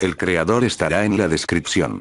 El creador estará en la descripción.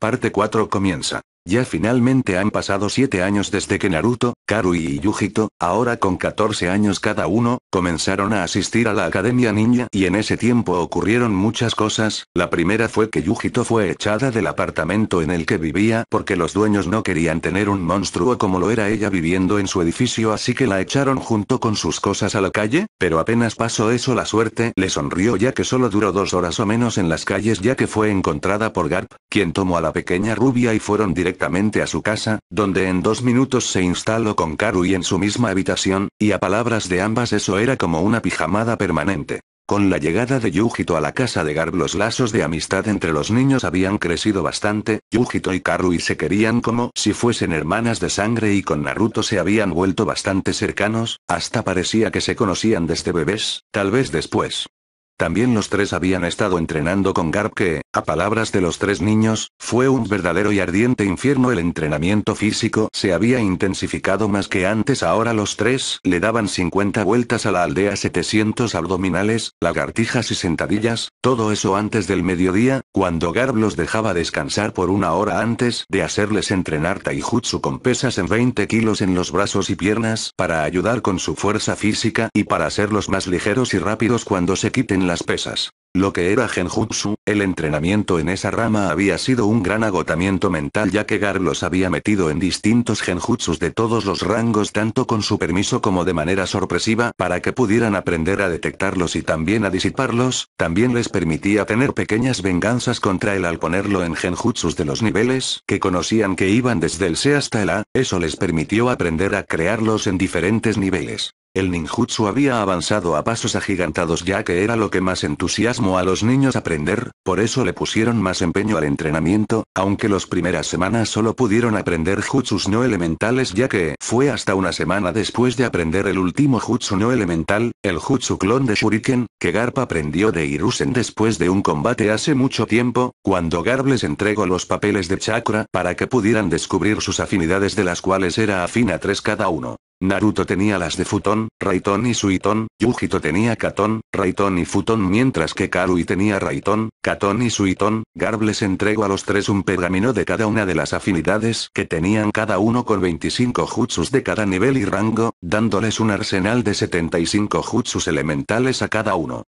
Parte 4 comienza. Ya finalmente han pasado 7 años desde que Naruto, Karui y Yujito, ahora con 14 años cada uno, comenzaron a asistir a la Academia Ninja y en ese tiempo ocurrieron muchas cosas, la primera fue que Yujito fue echada del apartamento en el que vivía porque los dueños no querían tener un monstruo como lo era ella viviendo en su edificio así que la echaron junto con sus cosas a la calle, pero apenas pasó eso la suerte le sonrió ya que solo duró dos horas o menos en las calles ya que fue encontrada por Garp, quien tomó a la pequeña rubia y fueron directamente directamente a su casa, donde en dos minutos se instaló con Karui en su misma habitación, y a palabras de ambas eso era como una pijamada permanente. Con la llegada de Yujito a la casa de Garb los lazos de amistad entre los niños habían crecido bastante, Yujito y Karui se querían como si fuesen hermanas de sangre y con Naruto se habían vuelto bastante cercanos, hasta parecía que se conocían desde bebés, tal vez después. También los tres habían estado entrenando con Garb que, a palabras de los tres niños, fue un verdadero y ardiente infierno el entrenamiento físico se había intensificado más que antes ahora los tres le daban 50 vueltas a la aldea 700 abdominales, lagartijas y sentadillas, todo eso antes del mediodía, cuando Garb los dejaba descansar por una hora antes de hacerles entrenar taijutsu con pesas en 20 kilos en los brazos y piernas para ayudar con su fuerza física y para hacerlos más ligeros y rápidos cuando se quiten las pesas. Lo que era genjutsu, el entrenamiento en esa rama había sido un gran agotamiento mental ya que Gar los había metido en distintos genjutsus de todos los rangos tanto con su permiso como de manera sorpresiva para que pudieran aprender a detectarlos y también a disiparlos, también les permitía tener pequeñas venganzas contra él al ponerlo en genjutsus de los niveles que conocían que iban desde el C hasta el A, eso les permitió aprender a crearlos en diferentes niveles. El ninjutsu había avanzado a pasos agigantados ya que era lo que más entusiasmo a los niños aprender, por eso le pusieron más empeño al entrenamiento, aunque las primeras semanas solo pudieron aprender jutsus no elementales ya que fue hasta una semana después de aprender el último jutsu no elemental, el jutsu clon de Shuriken, que Garp aprendió de Irusen después de un combate hace mucho tiempo, cuando Garp les entregó los papeles de chakra para que pudieran descubrir sus afinidades de las cuales era afín a tres cada uno. Naruto tenía las de Futon, Raiton y Suiton, Yujito tenía Katon, Raiton y Futon mientras que Karui tenía Raiton, Katon y Suiton, Garbles les entregó a los tres un pergamino de cada una de las afinidades que tenían cada uno con 25 jutsus de cada nivel y rango, dándoles un arsenal de 75 jutsus elementales a cada uno.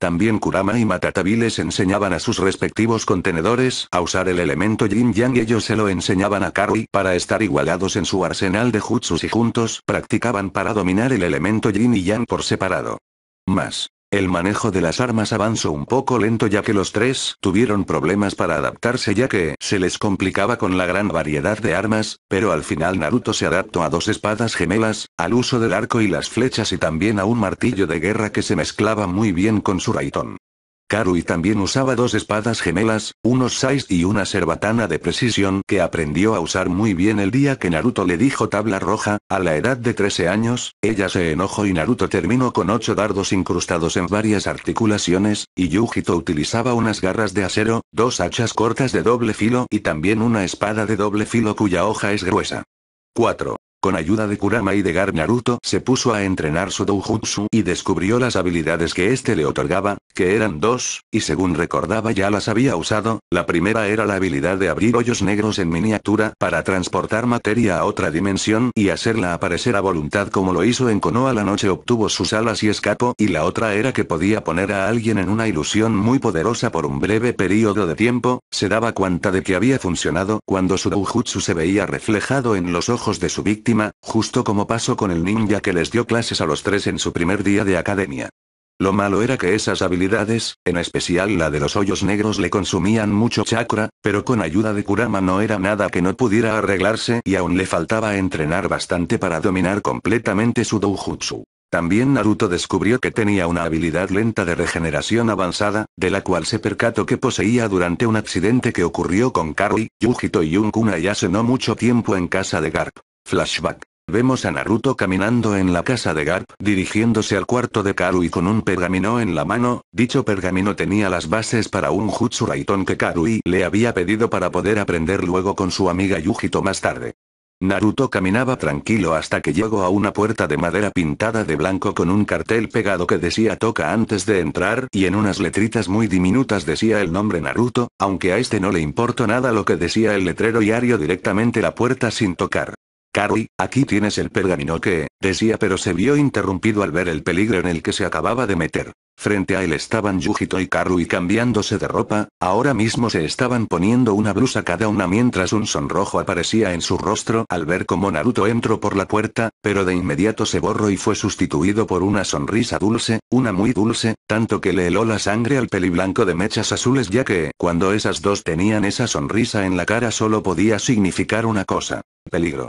También Kurama y Matatabi les enseñaban a sus respectivos contenedores a usar el elemento Yin Yang y ellos se lo enseñaban a Karui para estar igualados en su arsenal de jutsus y juntos practicaban para dominar el elemento Yin y Yang por separado. Más. El manejo de las armas avanzó un poco lento ya que los tres tuvieron problemas para adaptarse ya que se les complicaba con la gran variedad de armas, pero al final Naruto se adaptó a dos espadas gemelas, al uso del arco y las flechas y también a un martillo de guerra que se mezclaba muy bien con su raitón. Karui también usaba dos espadas gemelas, unos sais y una serbatana de precisión que aprendió a usar muy bien el día que Naruto le dijo tabla roja, a la edad de 13 años, ella se enojó y Naruto terminó con ocho dardos incrustados en varias articulaciones, y Yujito utilizaba unas garras de acero, dos hachas cortas de doble filo y también una espada de doble filo cuya hoja es gruesa. 4. Con ayuda de Kurama y de Gar Naruto se puso a entrenar su doujutsu y descubrió las habilidades que este le otorgaba, que eran dos, y según recordaba ya las había usado, la primera era la habilidad de abrir hoyos negros en miniatura para transportar materia a otra dimensión y hacerla aparecer a voluntad como lo hizo en Konoha la noche obtuvo sus alas y escapó y la otra era que podía poner a alguien en una ilusión muy poderosa por un breve periodo de tiempo, se daba cuenta de que había funcionado cuando su doujutsu se veía reflejado en los ojos de su víctima justo como pasó con el ninja que les dio clases a los tres en su primer día de academia. Lo malo era que esas habilidades, en especial la de los hoyos negros le consumían mucho chakra, pero con ayuda de Kurama no era nada que no pudiera arreglarse y aún le faltaba entrenar bastante para dominar completamente su doujutsu. También Naruto descubrió que tenía una habilidad lenta de regeneración avanzada, de la cual se percató que poseía durante un accidente que ocurrió con Karui, Yujito y Yunkuna ya hace no mucho tiempo en casa de Garp. Flashback. Vemos a Naruto caminando en la casa de Garp, dirigiéndose al cuarto de Karui con un pergamino en la mano, dicho pergamino tenía las bases para un Jutsu raiton que Karui le había pedido para poder aprender luego con su amiga Yujito más tarde. Naruto caminaba tranquilo hasta que llegó a una puerta de madera pintada de blanco con un cartel pegado que decía toca antes de entrar y en unas letritas muy diminutas decía el nombre Naruto, aunque a este no le importó nada lo que decía el letrero y abrió directamente la puerta sin tocar. Karui, aquí tienes el pergamino que, decía pero se vio interrumpido al ver el peligro en el que se acababa de meter. Frente a él estaban Yujito y Karui cambiándose de ropa, ahora mismo se estaban poniendo una blusa cada una mientras un sonrojo aparecía en su rostro al ver como Naruto entró por la puerta, pero de inmediato se borró y fue sustituido por una sonrisa dulce, una muy dulce, tanto que le heló la sangre al peli blanco de mechas azules ya que, cuando esas dos tenían esa sonrisa en la cara solo podía significar una cosa. Peligro.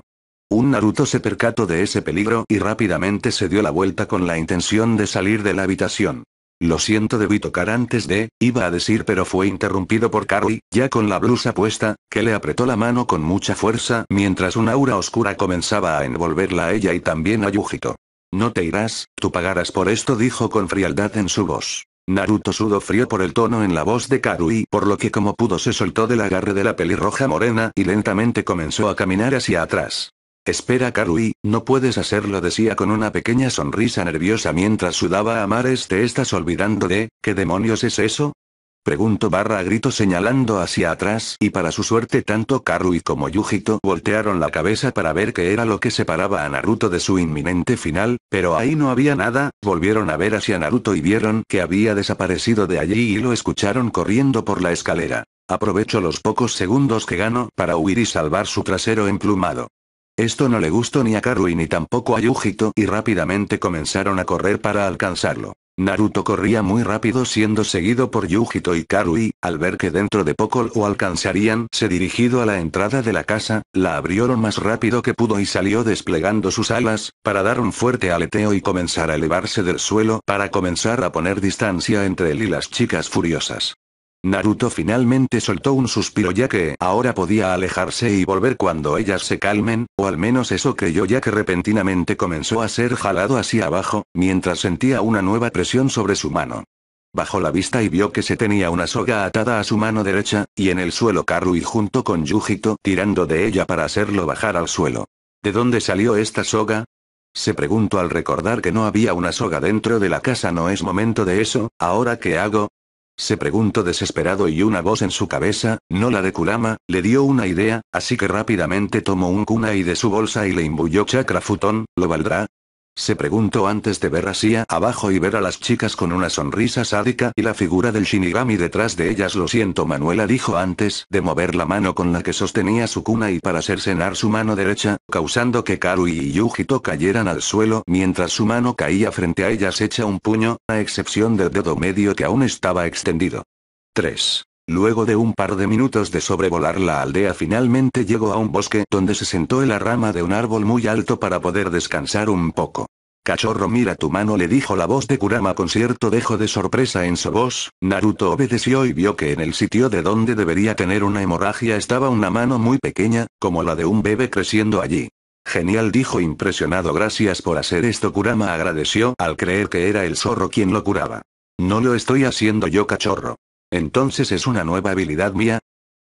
Un Naruto se percató de ese peligro y rápidamente se dio la vuelta con la intención de salir de la habitación. Lo siento debí tocar antes de, iba a decir pero fue interrumpido por Karui, ya con la blusa puesta, que le apretó la mano con mucha fuerza mientras una aura oscura comenzaba a envolverla a ella y también a Yujito. No te irás, tú pagarás por esto dijo con frialdad en su voz. Naruto sudó frío por el tono en la voz de Karui, por lo que como pudo se soltó del agarre de la pelirroja morena y lentamente comenzó a caminar hacia atrás. Espera Karui, no puedes hacerlo decía con una pequeña sonrisa nerviosa mientras sudaba a mares te estás olvidando de, ¿qué demonios es eso? Preguntó barra a grito señalando hacia atrás y para su suerte tanto Karui como Yujito voltearon la cabeza para ver qué era lo que separaba a Naruto de su inminente final, pero ahí no había nada, volvieron a ver hacia Naruto y vieron que había desaparecido de allí y lo escucharon corriendo por la escalera. Aprovecho los pocos segundos que gano para huir y salvar su trasero emplumado. Esto no le gustó ni a Karui ni tampoco a Yujito y rápidamente comenzaron a correr para alcanzarlo. Naruto corría muy rápido siendo seguido por Yujito y Karui, al ver que dentro de poco lo alcanzarían, se dirigido a la entrada de la casa, la abrió lo más rápido que pudo y salió desplegando sus alas, para dar un fuerte aleteo y comenzar a elevarse del suelo para comenzar a poner distancia entre él y las chicas furiosas. Naruto finalmente soltó un suspiro ya que ahora podía alejarse y volver cuando ellas se calmen, o al menos eso creyó ya que repentinamente comenzó a ser jalado hacia abajo, mientras sentía una nueva presión sobre su mano. Bajó la vista y vio que se tenía una soga atada a su mano derecha, y en el suelo Karui junto con Yujito tirando de ella para hacerlo bajar al suelo. ¿De dónde salió esta soga? Se preguntó al recordar que no había una soga dentro de la casa no es momento de eso, ahora qué hago, se preguntó desesperado y una voz en su cabeza, no la de Kulama, le dio una idea, así que rápidamente tomó un kunai de su bolsa y le imbuyó chakra futón, ¿lo valdrá? Se preguntó antes de ver Sia abajo y ver a las chicas con una sonrisa sádica y la figura del Shinigami detrás de ellas. Lo siento, Manuela dijo antes de mover la mano con la que sostenía su cuna y para hacer cenar su mano derecha, causando que Karui y Yujito cayeran al suelo mientras su mano caía frente a ellas hecha un puño, a excepción del dedo medio que aún estaba extendido. 3. Luego de un par de minutos de sobrevolar la aldea finalmente llegó a un bosque donde se sentó en la rama de un árbol muy alto para poder descansar un poco. Cachorro mira tu mano le dijo la voz de Kurama con cierto dejo de sorpresa en su voz, Naruto obedeció y vio que en el sitio de donde debería tener una hemorragia estaba una mano muy pequeña, como la de un bebé creciendo allí. Genial dijo impresionado gracias por hacer esto Kurama agradeció al creer que era el zorro quien lo curaba. No lo estoy haciendo yo cachorro. ¿Entonces es una nueva habilidad mía?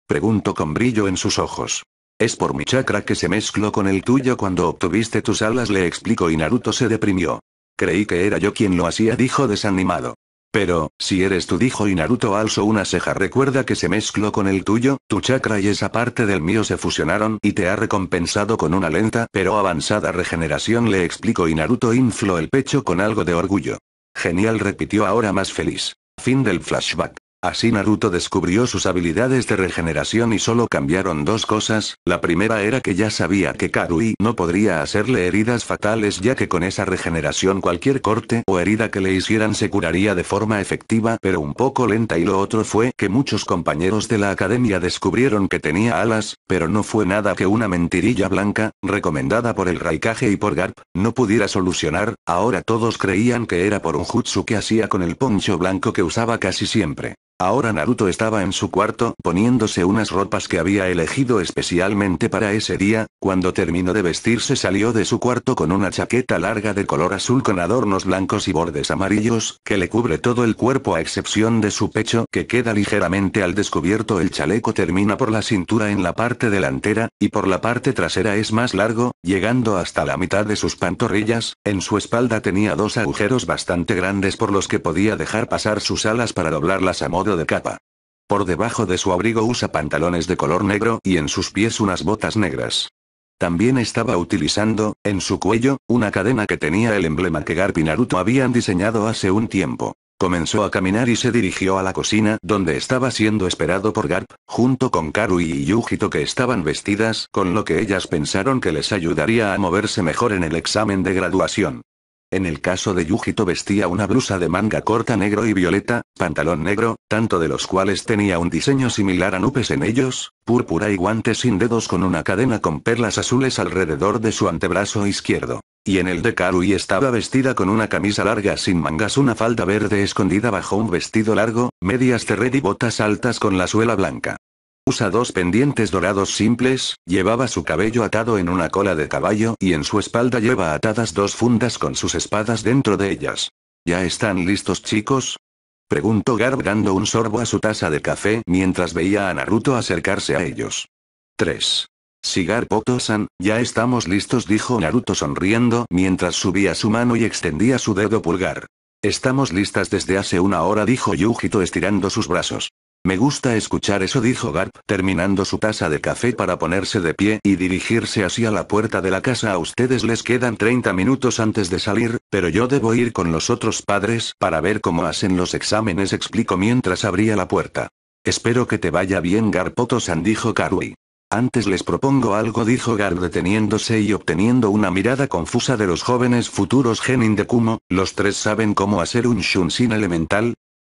Pregunto con brillo en sus ojos. Es por mi chakra que se mezcló con el tuyo cuando obtuviste tus alas, le explico y Naruto se deprimió. Creí que era yo quien lo hacía, dijo desanimado. Pero, si eres tú, dijo y Naruto alzo una ceja, recuerda que se mezcló con el tuyo, tu chakra y esa parte del mío se fusionaron y te ha recompensado con una lenta pero avanzada regeneración, le explico y Naruto infló el pecho con algo de orgullo. Genial, repitió ahora más feliz. Fin del flashback. Así Naruto descubrió sus habilidades de regeneración y solo cambiaron dos cosas, la primera era que ya sabía que Karui no podría hacerle heridas fatales ya que con esa regeneración cualquier corte o herida que le hicieran se curaría de forma efectiva pero un poco lenta y lo otro fue que muchos compañeros de la academia descubrieron que tenía alas, pero no fue nada que una mentirilla blanca, recomendada por el Raikage y por Garp, no pudiera solucionar, ahora todos creían que era por un jutsu que hacía con el poncho blanco que usaba casi siempre. Ahora Naruto estaba en su cuarto, poniéndose unas ropas que había elegido especialmente para ese día, cuando terminó de vestirse salió de su cuarto con una chaqueta larga de color azul con adornos blancos y bordes amarillos, que le cubre todo el cuerpo a excepción de su pecho, que queda ligeramente al descubierto el chaleco termina por la cintura en la parte delantera, y por la parte trasera es más largo, llegando hasta la mitad de sus pantorrillas, en su espalda tenía dos agujeros bastante grandes por los que podía dejar pasar sus alas para doblarlas a modo de capa. Por debajo de su abrigo usa pantalones de color negro y en sus pies unas botas negras. También estaba utilizando, en su cuello, una cadena que tenía el emblema que Garp y Naruto habían diseñado hace un tiempo. Comenzó a caminar y se dirigió a la cocina, donde estaba siendo esperado por Garp, junto con Karui y Yujito que estaban vestidas con lo que ellas pensaron que les ayudaría a moverse mejor en el examen de graduación. En el caso de Yujito vestía una blusa de manga corta negro y violeta, pantalón negro, tanto de los cuales tenía un diseño similar a nupes en ellos, púrpura y guantes sin dedos con una cadena con perlas azules alrededor de su antebrazo izquierdo. Y en el de Karui estaba vestida con una camisa larga sin mangas, una falda verde escondida bajo un vestido largo, medias de red y botas altas con la suela blanca. Usa dos pendientes dorados simples, llevaba su cabello atado en una cola de caballo y en su espalda lleva atadas dos fundas con sus espadas dentro de ellas. ¿Ya están listos chicos? Preguntó Garb dando un sorbo a su taza de café mientras veía a Naruto acercarse a ellos. 3. Sigar Potosan. ya estamos listos dijo Naruto sonriendo mientras subía su mano y extendía su dedo pulgar. Estamos listas desde hace una hora dijo Yujito estirando sus brazos. Me gusta escuchar eso, dijo Garp, terminando su taza de café para ponerse de pie y dirigirse hacia la puerta de la casa. A ustedes les quedan 30 minutos antes de salir, pero yo debo ir con los otros padres para ver cómo hacen los exámenes, explicó mientras abría la puerta. Espero que te vaya bien, Garpotosan, dijo Karui. Antes les propongo algo, dijo Garp deteniéndose y obteniendo una mirada confusa de los jóvenes futuros Genin de Kumo, los tres saben cómo hacer un Shunshin elemental,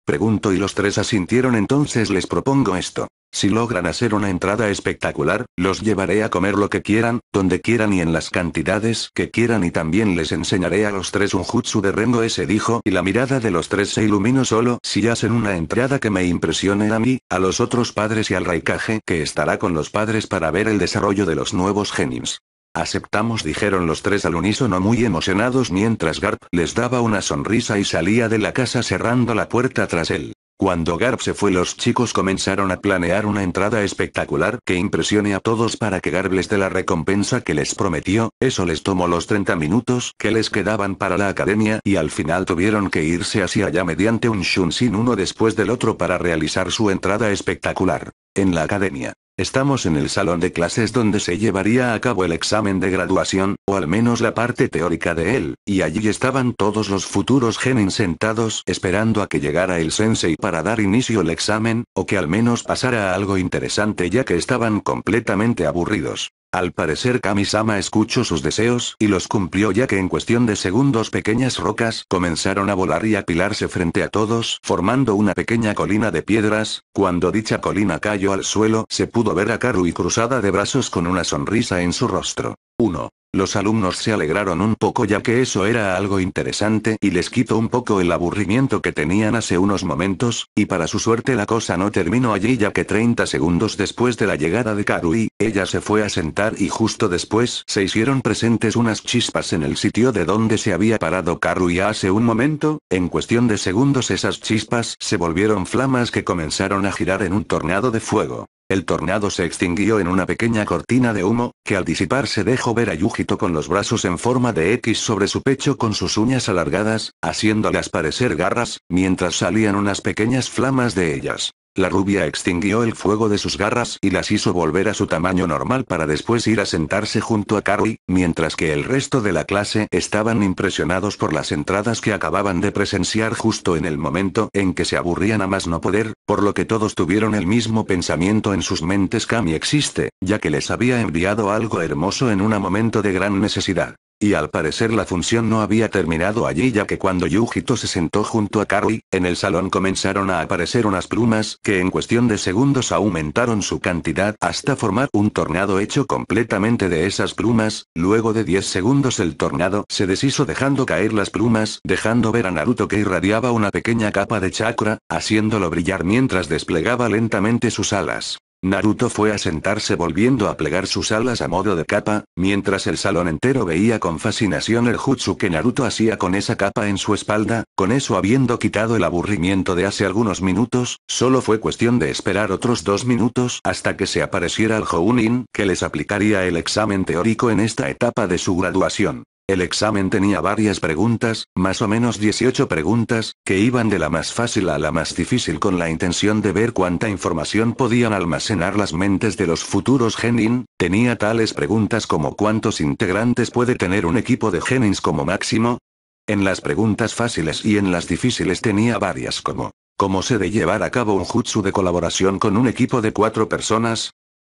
Pregunto y los tres asintieron entonces les propongo esto. Si logran hacer una entrada espectacular, los llevaré a comer lo que quieran, donde quieran y en las cantidades que quieran y también les enseñaré a los tres un jutsu de Rengo ese dijo y la mirada de los tres se iluminó solo si hacen una entrada que me impresione a mí, a los otros padres y al Raikage que estará con los padres para ver el desarrollo de los nuevos genins. Aceptamos, dijeron los tres al unísono muy emocionados mientras Garp les daba una sonrisa y salía de la casa cerrando la puerta tras él. Cuando Garp se fue los chicos comenzaron a planear una entrada espectacular que impresione a todos para que Garp les dé la recompensa que les prometió, eso les tomó los 30 minutos que les quedaban para la academia y al final tuvieron que irse hacia allá mediante un Sin uno después del otro para realizar su entrada espectacular. En la academia, Estamos en el salón de clases donde se llevaría a cabo el examen de graduación, o al menos la parte teórica de él, y allí estaban todos los futuros genin sentados esperando a que llegara el sensei para dar inicio al examen, o que al menos pasara algo interesante ya que estaban completamente aburridos. Al parecer Kamisama escuchó sus deseos y los cumplió ya que en cuestión de segundos pequeñas rocas comenzaron a volar y apilarse frente a todos formando una pequeña colina de piedras, cuando dicha colina cayó al suelo se pudo ver a Karui cruzada de brazos con una sonrisa en su rostro. 1. Los alumnos se alegraron un poco ya que eso era algo interesante y les quitó un poco el aburrimiento que tenían hace unos momentos, y para su suerte la cosa no terminó allí ya que 30 segundos después de la llegada de Karui, ella se fue a sentar y justo después se hicieron presentes unas chispas en el sitio de donde se había parado Karui hace un momento, en cuestión de segundos esas chispas se volvieron flamas que comenzaron a girar en un tornado de fuego. El tornado se extinguió en una pequeña cortina de humo, que al disiparse dejó ver a Yujito con los brazos en forma de X sobre su pecho con sus uñas alargadas, haciéndolas parecer garras, mientras salían unas pequeñas flamas de ellas. La rubia extinguió el fuego de sus garras y las hizo volver a su tamaño normal para después ir a sentarse junto a Carly, mientras que el resto de la clase estaban impresionados por las entradas que acababan de presenciar justo en el momento en que se aburrían a más no poder, por lo que todos tuvieron el mismo pensamiento en sus mentes Cami existe, ya que les había enviado algo hermoso en un momento de gran necesidad. Y al parecer la función no había terminado allí ya que cuando Yujito se sentó junto a Karui, en el salón comenzaron a aparecer unas plumas que en cuestión de segundos aumentaron su cantidad hasta formar un tornado hecho completamente de esas plumas, luego de 10 segundos el tornado se deshizo dejando caer las plumas, dejando ver a Naruto que irradiaba una pequeña capa de chakra, haciéndolo brillar mientras desplegaba lentamente sus alas. Naruto fue a sentarse volviendo a plegar sus alas a modo de capa, mientras el salón entero veía con fascinación el jutsu que Naruto hacía con esa capa en su espalda, con eso habiendo quitado el aburrimiento de hace algunos minutos, solo fue cuestión de esperar otros dos minutos hasta que se apareciera el Jounin que les aplicaría el examen teórico en esta etapa de su graduación. El examen tenía varias preguntas, más o menos 18 preguntas, que iban de la más fácil a la más difícil con la intención de ver cuánta información podían almacenar las mentes de los futuros Genin, tenía tales preguntas como cuántos integrantes puede tener un equipo de Genins como máximo. En las preguntas fáciles y en las difíciles tenía varias como, ¿cómo se de llevar a cabo un jutsu de colaboración con un equipo de cuatro personas?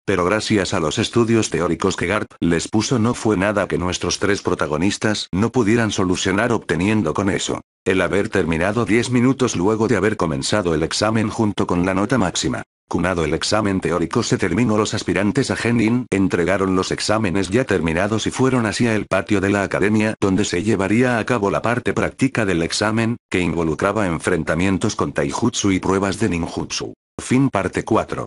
Pero gracias a los estudios teóricos que Garp les puso no fue nada que nuestros tres protagonistas no pudieran solucionar obteniendo con eso. El haber terminado 10 minutos luego de haber comenzado el examen junto con la nota máxima. Cunado el examen teórico se terminó los aspirantes a Genin entregaron los exámenes ya terminados y fueron hacia el patio de la academia donde se llevaría a cabo la parte práctica del examen, que involucraba enfrentamientos con taijutsu y pruebas de ninjutsu. Fin parte 4.